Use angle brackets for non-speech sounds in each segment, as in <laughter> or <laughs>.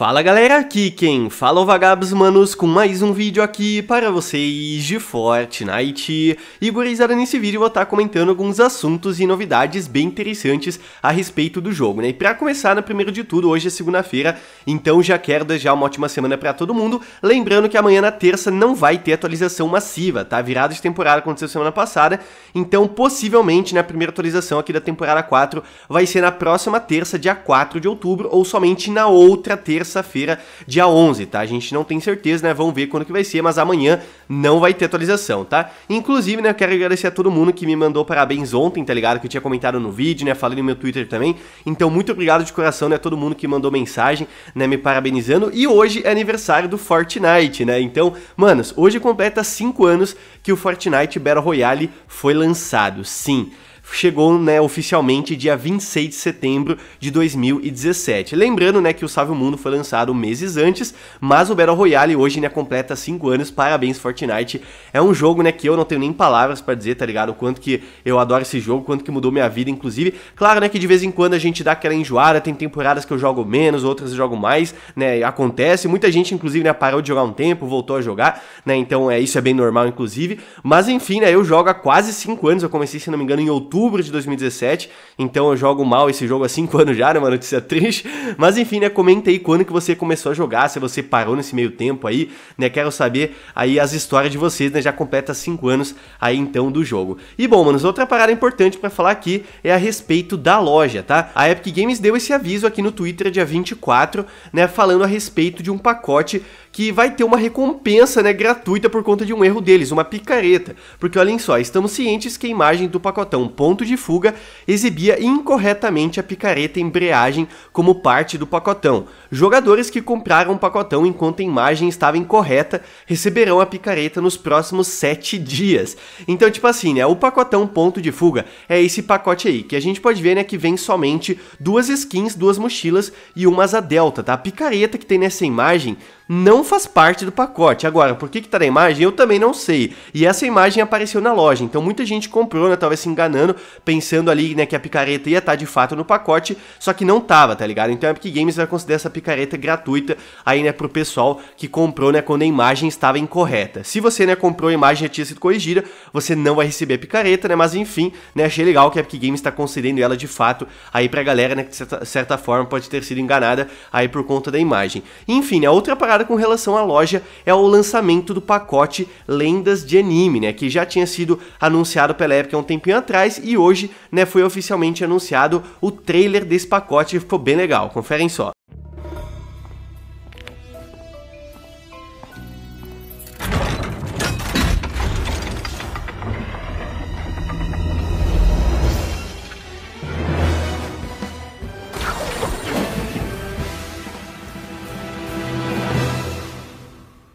Fala galera, aqui quem fala é o Vagabos Manos com mais um vídeo aqui para vocês de Fortnite. E gurizada, nesse vídeo eu vou estar comentando alguns assuntos e novidades bem interessantes a respeito do jogo, né? E para começar, no né, primeiro de tudo, hoje é segunda-feira, então já quero desejar uma ótima semana para todo mundo. Lembrando que amanhã na terça não vai ter atualização massiva, tá? Virada de temporada aconteceu semana passada, então possivelmente na né, primeira atualização aqui da temporada 4 vai ser na próxima terça, dia 4 de outubro, ou somente na outra terça terça-feira, dia 11, tá? A gente não tem certeza, né? Vamos ver quando que vai ser, mas amanhã não vai ter atualização, tá? Inclusive, né, eu quero agradecer a todo mundo que me mandou parabéns ontem, tá ligado? Que eu tinha comentado no vídeo, né? Falei no meu Twitter também. Então, muito obrigado de coração, né, a todo mundo que mandou mensagem, né, me parabenizando. E hoje é aniversário do Fortnite, né? Então, manos, hoje completa 5 anos que o Fortnite Battle Royale foi lançado. Sim chegou né, oficialmente dia 26 de setembro de 2017. Lembrando né, que o Salve o Mundo foi lançado meses antes, mas o Battle Royale hoje né, completa 5 anos. Parabéns, Fortnite. É um jogo né, que eu não tenho nem palavras para dizer, tá ligado? O quanto que eu adoro esse jogo, quanto que mudou minha vida, inclusive. Claro né, que de vez em quando a gente dá aquela enjoada, tem temporadas que eu jogo menos, outras eu jogo mais, né? Acontece. Muita gente, inclusive, né, parou de jogar um tempo, voltou a jogar, né? Então é, isso é bem normal, inclusive. Mas enfim, né, eu jogo há quase 5 anos, eu comecei, se não me engano, em outubro outubro de 2017. Então eu jogo mal esse jogo há 5 anos já, né? Uma notícia <laughs> triste. Mas enfim, né? Comenta aí quando que você começou a jogar, se você parou nesse meio tempo aí, né? Quero saber aí as histórias de vocês, né? Já completa 5 anos aí então do jogo. E bom, manos, outra parada importante para falar aqui é a respeito da loja, tá? A Epic Games deu esse aviso aqui no Twitter dia 24, né? Falando a respeito de um pacote que vai ter uma recompensa né, gratuita por conta de um erro deles, uma picareta. Porque olhem só, estamos cientes que a imagem do pacotão ponto de fuga, exibia incorretamente a picareta embreagem como parte do pacotão. Jogadores que compraram o pacotão enquanto a imagem estava incorreta receberão a picareta nos próximos 7 dias. Então, tipo assim, né, o pacotão ponto de fuga é esse pacote aí, que a gente pode ver, né, que vem somente duas skins, duas mochilas e uma asa delta, tá? A picareta que tem nessa imagem não faz parte do pacote. Agora, por que que tá na imagem? Eu também não sei. E essa imagem apareceu na loja, então muita gente comprou, né, talvez se enganando, pensando ali, né, que a picareta ia estar tá de fato no pacote, só que não tava, tá ligado? Então a Epic Games vai considerar essa picareta gratuita aí, né, pro pessoal que comprou, né, quando a imagem estava incorreta. Se você, né, comprou a imagem já tinha sido corrigida, você não vai receber a picareta, né, mas enfim, né, achei legal que a Epic Games está concedendo ela de fato aí pra galera, né, que de certa, certa forma pode ter sido enganada aí por conta da imagem. Enfim, a né, outra parada com relação à loja é o lançamento do pacote Lendas de Anime, né, que já tinha sido anunciado pela Epic há um tempinho atrás e hoje, né, foi oficialmente anunciado o trailer desse pacote, ficou bem legal, conferem só.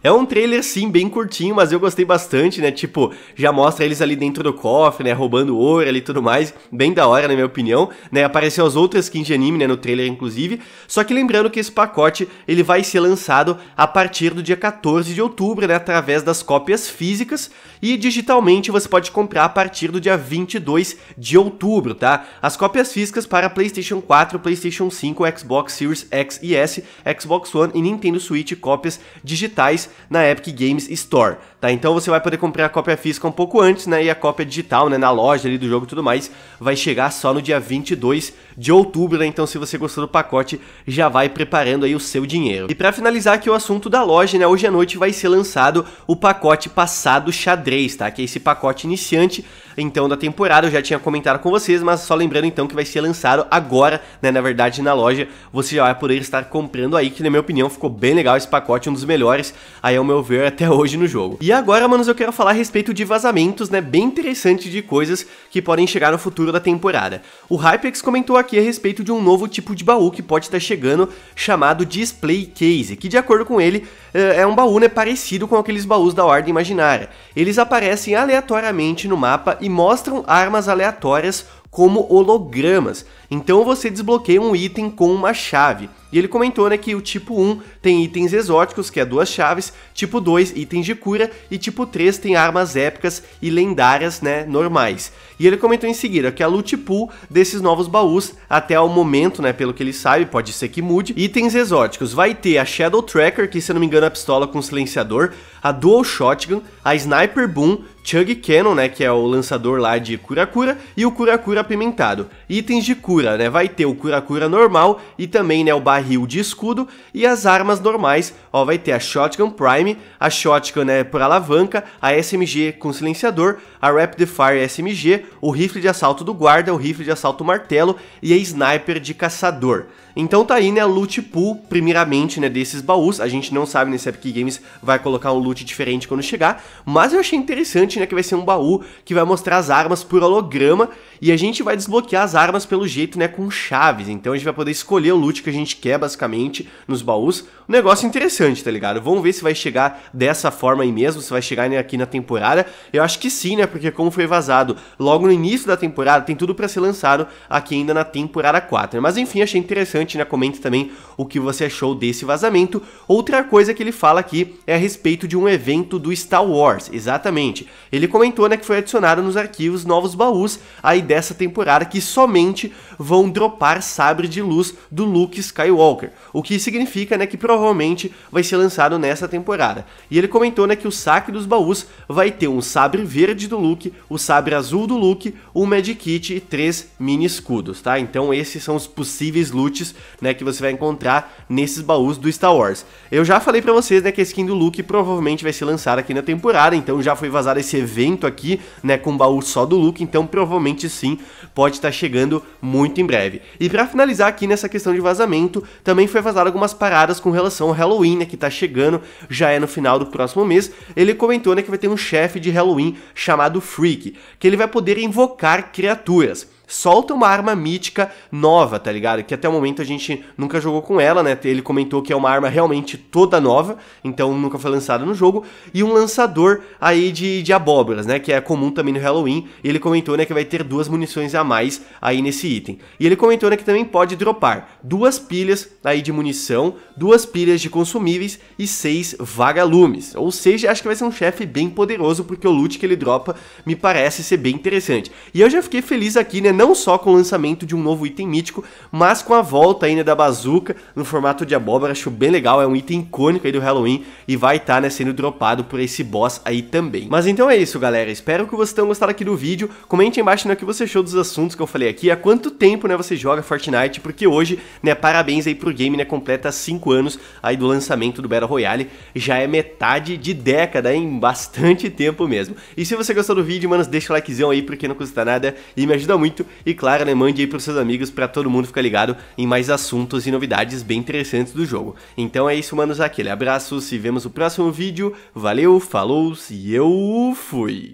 É um trailer, sim, bem curtinho, mas eu gostei bastante, né? Tipo, já mostra eles ali dentro do cofre, né? Roubando ouro ali e tudo mais. Bem da hora, na minha opinião. Né? Apareceu as outras skins de anime, né? No trailer, inclusive. Só que lembrando que esse pacote, ele vai ser lançado a partir do dia 14 de outubro, né? Através das cópias físicas. E digitalmente você pode comprar a partir do dia 22 de outubro, tá? As cópias físicas para PlayStation 4, PlayStation 5, Xbox Series X e S, Xbox One e Nintendo Switch, cópias digitais na Epic Games Store, tá? Então você vai poder comprar a cópia física um pouco antes, né? E a cópia digital, né, na loja ali do jogo e tudo mais, vai chegar só no dia 22 de outubro, né? Então se você gostou do pacote, já vai preparando aí o seu dinheiro. E para finalizar aqui o assunto da loja, né? Hoje à noite vai ser lançado o pacote passado xadrez, tá? Que é esse pacote iniciante então da temporada, eu já tinha comentado com vocês, mas só lembrando então que vai ser lançado agora, né, na verdade na loja, você já vai poder estar comprando aí, que na minha opinião ficou bem legal esse pacote, um dos melhores aí ao meu ver até hoje no jogo. E agora, manos, eu quero falar a respeito de vazamentos, né, bem interessante de coisas que podem chegar no futuro da temporada. O Hypex comentou aqui a respeito de um novo tipo de baú que pode estar chegando, chamado Display Case, que de acordo com ele, eh, é um baú, né, parecido com aqueles baús da Ordem Imaginária. Eles aparecem aleatoriamente no mapa e mostram armas aleatórias como hologramas. Então você desbloqueia um item com uma chave. E ele comentou né, que o tipo 1 tem itens exóticos, que é duas chaves, tipo 2 itens de cura e tipo 3 tem armas épicas e lendárias, né, normais. E ele comentou em seguida que a loot pool desses novos baús, até o momento, né, pelo que ele sabe, pode ser que mude, itens exóticos vai ter a Shadow Tracker, que se eu não me engano é a pistola com silenciador, a Dual Shotgun, a Sniper Boom, Chug Cannon, né, que é o lançador lá de cura-cura, e o cura-cura apimentado. Itens de cura, né, vai ter o cura-cura normal e também, né, o barril de escudo e as armas normais, ó, vai ter a Shotgun Prime, a Shotgun, né, por alavanca, a SMG com silenciador, a Rapid Fire SMG, o rifle de assalto do guarda, o rifle de assalto martelo e a Sniper de caçador. Então tá aí, né, a loot pool, primeiramente, né, desses baús, a gente não sabe, nesse né, Epic Games vai colocar um loot diferente quando chegar, mas eu achei interessante gigante, né? Que vai ser um baú que vai mostrar as armas por holograma. E a gente vai desbloquear as armas pelo jeito, né? Com chaves. Então a gente vai poder escolher o loot que a gente quer, basicamente, nos baús. Um negócio interessante, tá ligado? Vamos ver se vai chegar dessa forma aí mesmo, se vai chegar né, aqui na temporada. Eu acho que sim, né? Porque como foi vazado logo no início da temporada, tem tudo para ser lançado aqui ainda na temporada 4. Mas enfim, achei interessante, né? Comente também o que você achou desse vazamento. Outra coisa que ele fala aqui é a respeito de um evento do Star Wars, exatamente. Ele comentou né, que foi adicionado nos arquivos novos baús aí dessa temporada que somente vão dropar sabre de luz do Luke Skywalker, o que significa né, que provavelmente vai ser lançado nessa temporada. E ele comentou né, que o saque dos baús vai ter um sabre verde do Luke, o sabre azul do Luke, um medkit e três mini escudos, tá? Então esses são os possíveis loots né, que você vai encontrar nesses baús do Star Wars. Eu já falei para vocês né, que a skin do Luke provavelmente vai ser lançada aqui na temporada, então já foi vazada esse esse evento aqui, né, com baú só do Luke, então provavelmente sim, pode estar tá chegando muito em breve. E para finalizar aqui nessa questão de vazamento, também foi vazado algumas paradas com relação ao Halloween, né, que tá chegando, já é no final do próximo mês. Ele comentou, né, que vai ter um chefe de Halloween chamado Freak, que ele vai poder invocar criaturas solta uma arma mítica nova, tá ligado? Que até o momento a gente nunca jogou com ela, né? Ele comentou que é uma arma realmente toda nova, então nunca foi lançada no jogo, e um lançador aí de, de abóboras, né? Que é comum também no Halloween, e ele comentou, né, que vai ter duas munições a mais aí nesse item. E ele comentou, né, que também pode dropar duas pilhas aí de munição, duas pilhas de consumíveis e seis vagalumes. Ou seja, acho que vai ser um chefe bem poderoso, porque o loot que ele dropa me parece ser bem interessante. E eu já fiquei feliz aqui, né, não só com o lançamento de um novo item mítico, mas com a volta ainda da bazuca no formato de abóbora, acho bem legal, é um item icônico aí do Halloween e vai estar tá, né, sendo dropado por esse boss aí também. Mas então é isso, galera, espero que vocês tenham gostado aqui do vídeo, comente aí embaixo no né, o que você achou dos assuntos que eu falei aqui, há quanto tempo né, você joga Fortnite, porque hoje, né, parabéns aí pro game, né, completa 5 anos aí do lançamento do Battle Royale, já é metade de década, em bastante tempo mesmo. E se você gostou do vídeo, mano, deixa o likezão aí, porque não custa nada e me ajuda muito e claro, né, mande aí pros seus amigos para todo mundo ficar ligado em mais assuntos e novidades bem interessantes do jogo. Então é isso, manos, aquele abraço, se vemos no próximo vídeo. Valeu, falou e eu fui!